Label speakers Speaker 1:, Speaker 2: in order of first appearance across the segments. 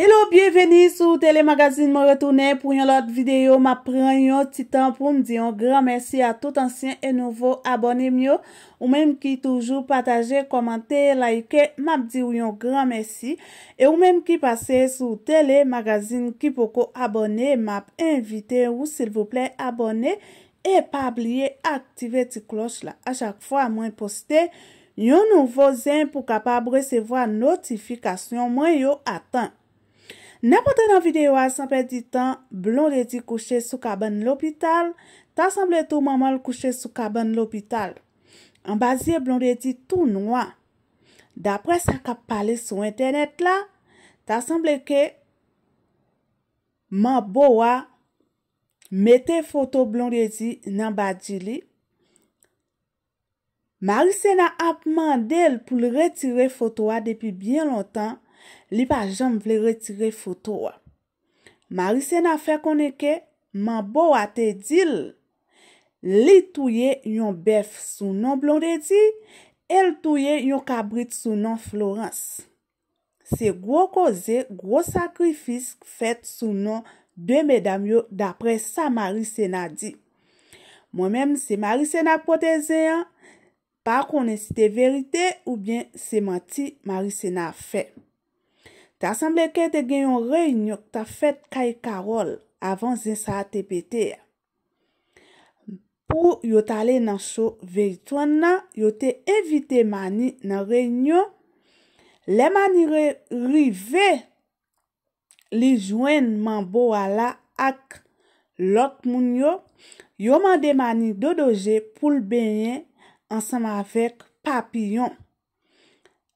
Speaker 1: Hello, bienveni sou telemagazin mwen retounen pou yon lot videyo. Ma pren yon titan pou mdi yon gran mersi a tout ansyen e nouvo abonem yo. Ou menm ki toujou pataje, komante, laike, map di yon gran mersi. E ou menm ki pase sou telemagazin ki poko abonem, map invite ou sil voplen abonem. E pa bliye aktive ti klos la. A chak fwa mwen poste yon nouvo zen pou kapab resevo a notifikasyon mwen yo atan. Nèpote nan videyo a sanpe di tan, blon redi kouche sou kaban l'opital, ta sanble tou maman l'kouche sou kaban l'opital. Anbazi e blon redi tou noua. Dapre sa ka pale sou internet la, ta sanble ke, man bo wa, mete foto blon redi nanbazi li. Marisena ap mandel pou l'retire fotowa depi bien lontan, Li pa jom vle retire fotowa. Marise na fe koneke, man bo a te dil. Li touye yon bef sou nan blondedi, el touye yon kabrit sou nan Florence. Se gro koze, gro sakrifis fet sou nan de medam yo dapre sa Marise na di. Mwen men se Marise na proteze yan, pa kone site verite ou bien se manti Marise na fe. Ta asemble ke te gen yon reynyok ta fet kay karol avan ze sa te pete. Pou yot ale nan so veyitwanna, yote evite mani nan reynyon. Le mani reyrive li jwen manbo wala ak lok moun yo, yon mande mani dodoje pou lbeyen ansam avek papiyon.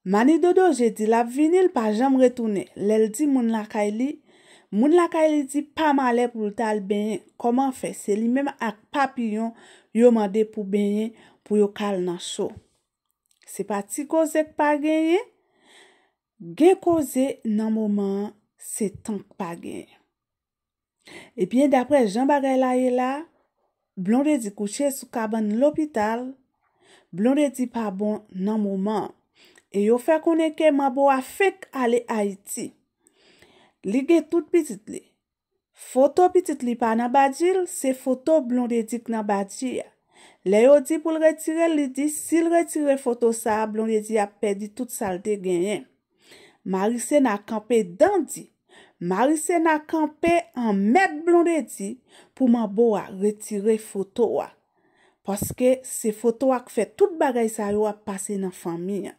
Speaker 1: Mani dodo, je di la vinil pa jam retoune. Lel di moun lakay li. Moun lakay li di pa male pou tal benye. Koman fe, se li mem ak papiyon yo mande pou benye pou yo kal nan sho. Se pa ti kozek pa genye? Gen koze nan mouman, se tank pa genye. E piye dapre jambagay la ye la, blon re di kouche sou kaban lopital. Blon re di pa bon nan mouman. E yo fè konen ke man bo a fèk ale Haiti. Li gen tout pitit li. Foto pitit li pa nan badjil, se foto blondedik nan badjil. Le yo di pou l retire lidi, si l retire foto sa, blondedik a pedi tout salde genyen. Marise na kampe dandi. Marise na kampe an met blondedik pou man bo a retire foto wa. Poske se foto wa k fè tout bagay sa yo a pase nan fami ya.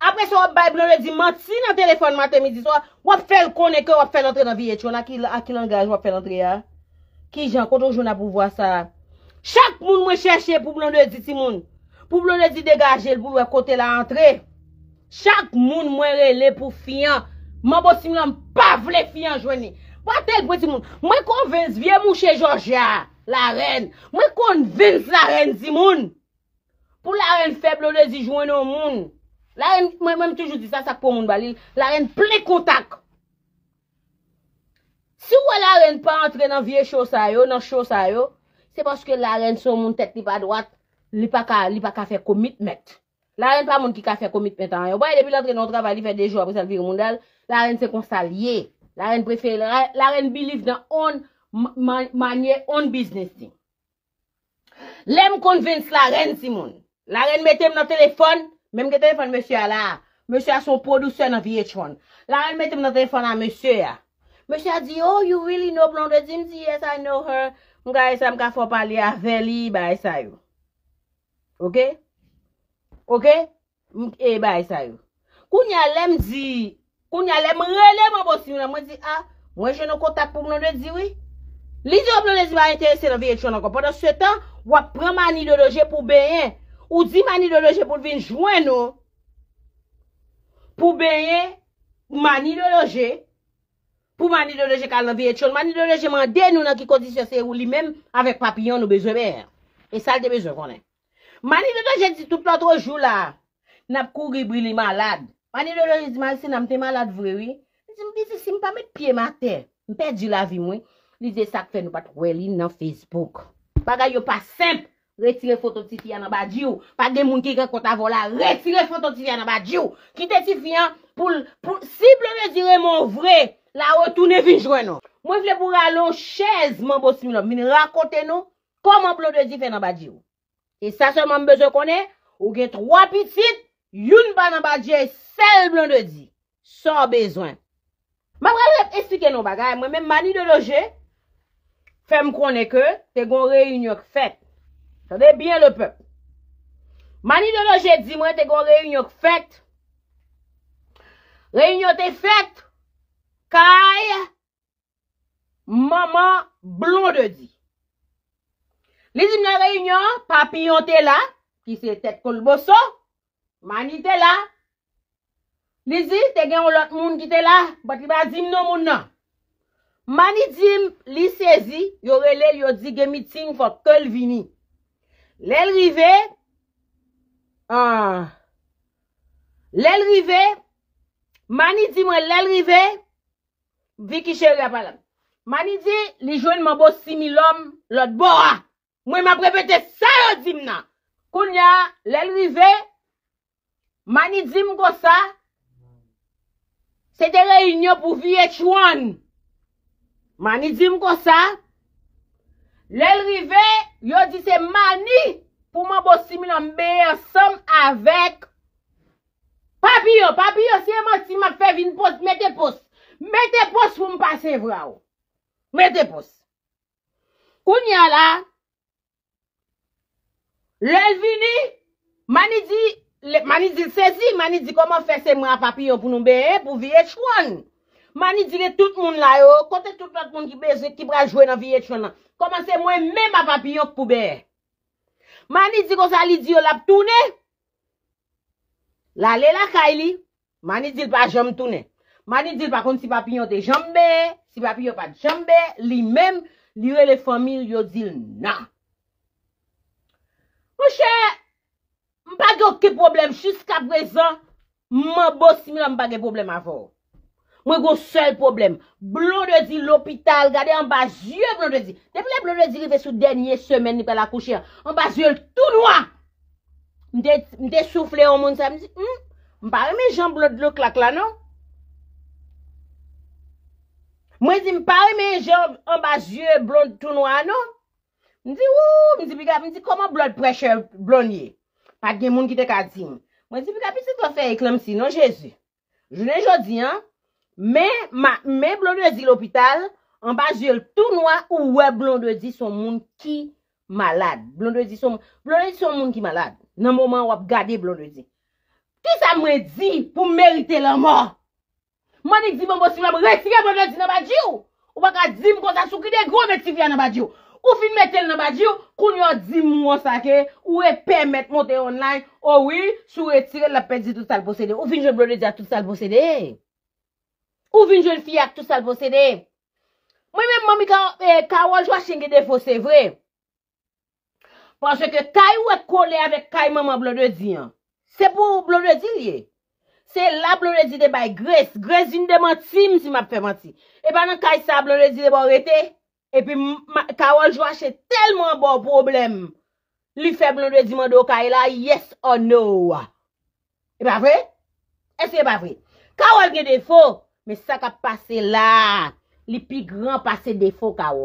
Speaker 2: apre se wap bay blonedi manti nan telefon maten midi so wap fel koneke wap fel antre nan viye chon akil an gaj wap fel antre ya ki jan konton jona pou vwa sa chak moun mwen cheshe pou blonedi si moun pou blonedi degaje l vwe kote la antre chak moun mwen rele pou fiyan mwen bo si moun an pavle fiyan jwen ni wap tel pou si moun mwen konvens vie mou che jorja la ren mwen konvens la ren si moun pou la ren fe blonedi jwen nou moun La ren mwen mwen toujou di sa sak pou moun balil, la ren ple kontak. Si wè la ren pa entre nan vie chos ayo, nan chos ayo, se paske la ren sou moun tet li pa dwat, li pa ka fe komit met. La ren pa moun ki ka fe komit met an yo. Wè bon, depi la ren entre nan trabali ve dejou apres an viri moun del, la ren se konstalye. La ren prefele, la ren biliv nan on manye, on biznes si. Le m konvens la ren si moun. La ren metem nan telefon, Mèm ke tenfon mèsy a la, mèsy a son producen nan viye chon. Lan mèm te mnen tenfon an mèsy a. Mèsy a di, oh you really know Blondie, mzi yes I know her. Mkare sa mka fwa pali a veli, baye sa yo. Ok? Ok? Mke baye sa yo. Kou nye alem zi, kou nye alem relem an bosi, mne mwen zi, ah, mwen jen nou kontak pou Blondie zi wè. Li zi ou oh, Blondie zi wè a intese nan viye chon an kon. Pendan se tan, wè preman ni do doje pou bèye an. Ou di mani doloje pou vin jwen nou. Pou beye, mani doloje. Pou mani doloje kalan vi etchon. Mani doloje mande nou nan ki kondisyon se ou li menm avèk papillon nou bezo ber. E salte bezo konen. Mani doloje di tout an trojou la. Nap kou gri bri li malad. Mani doloje di manse nan mte malad vrewi. Li ze si m pa met pye ma te. M pe di la vi mwen. Li ze sak fe nou pat wè li nan Facebook. Bagay yo pa semp. Retire fototifi anan badjou. Pat demoun ki kre kontavola. Retire fototifi anan badjou. Ki detifian. Poul. Sible ne dire mon vre. La wotou ne vinjwen nou. Mwen fle pou raloun. Chez man bosmi nou. Min rakote nou. Koman blon de di fe nan badjou. E sa seman mbezo konen. Ou gen 3 pitit. Youn ban nan badjou. E sel blon de di. San bezwen. Mwen mre lep esike nou bagay. Mwen men mani de loje. Fem konen ke. Te gon reyoun yo k fet. Sade byen le pep. Mani de loje di mwen te kon reyunyo k fèt. Reyunyo te fèt. Kay. Maman blon de di. Li di mwen reyunyo. Papi yon te la. Ki se set kolboso. Mani te la. Li di te gen ou lot moun ki te la. Bat li ba di mnon moun nan. Mani di lisezi. Yo rele yo di gen miting for kolboso. Lel rive Lel rive Mani di mwen lel rive Viki chè rè palan Mani di li jwen mwen bo simi lom Lot bo a Mwen mwen prebete sa yo dim nan Koun ya lel rive Mani di mwen kosa Se de rey nyo pou vi et chouan Mani di mwen kosa Lel rive Yo di se mani pouman bo simi nan beye som avek papiyo. Papiyo siye man si man fe vin pos, mete pos. Mete pos pouman pase vraw. Mete pos. Koun ya la, lel vini, mani di sezi, mani di koman fe seman papiyo pouman beye pou viye chwani. Mani dire tout moun la yo, kote tout lak moun ki beze, ki prajwe nan viye chwen nan. Komanse mwen men pa papi yo koube. Mani dire konsa li diyo lap toune. La le la kha li, mani dire pa jom toune. Mani dire pa kon si papi yo te jombe, si papi yo pa jombe, li men liwe le fomil yo dil nan. Koche, mpa ge okke problem jiska brezon, mman bo simi la mpa ge problem avon. Mwen go sel problem, blon de zi l'opital, gade an ba zye blon de zi. Depi le blon de zi rife sou denye semen ni pe la kouche an, an ba zye l'tou noua. Mwen desoufle an moun sa, mwen zi, mwen hmm, pare mè jan blon de zi l'oklak la nou. Mwen zi m'pare mè jan an ba zye blon de zi l'oklak la nou. Mwen zi wou, mwen zi pigap, mwen zi koman blon de preche blonye, pa gen moun ki te katim. Mwen zi pigap, mwen zi kwa fe eklem si nou, jesu. Jene jodi an. Mè blondezi l'opital, anba jèl tou noua ou wè blondezi son moun ki malade. Blondezi son moun ki malade nan mouman wap gade blondezi. Ki sa mwen zi pou merite lè mor? Manik zi mwen bò si mwen mwen rejtire blondezi nan badjou? Ou baka zi mwen konta soukide grove tivya nan badjou? Ou fin mwen tel nan badjou koun yo zi mwen sakè ou wè e pè mèt montè online oh ou wè sou rejtire lè pè zi tout sal posède? Ou fin jè blondezi a tout sal posède? Ou vin joun fiyak tout sal posede. Mwen men mami kawal eh, jwa chen ge defo, se vre. Panjè ke kaj wè kolè avè kaj maman blon de zi an. Se pou blon de zi liye. Se la blon de zi de bay grez. Grezine de man tim si map fè man ti. E banan kaj sa blon de zi de bon rete. E pi kawal jwa chen telman bon problem. Li fè blon de zi man do kaj la. Yes or no. E pa vre? E se e pa vre. Kawal ge defo. Me sa ka pase la, li pi gran pase defo ka ou.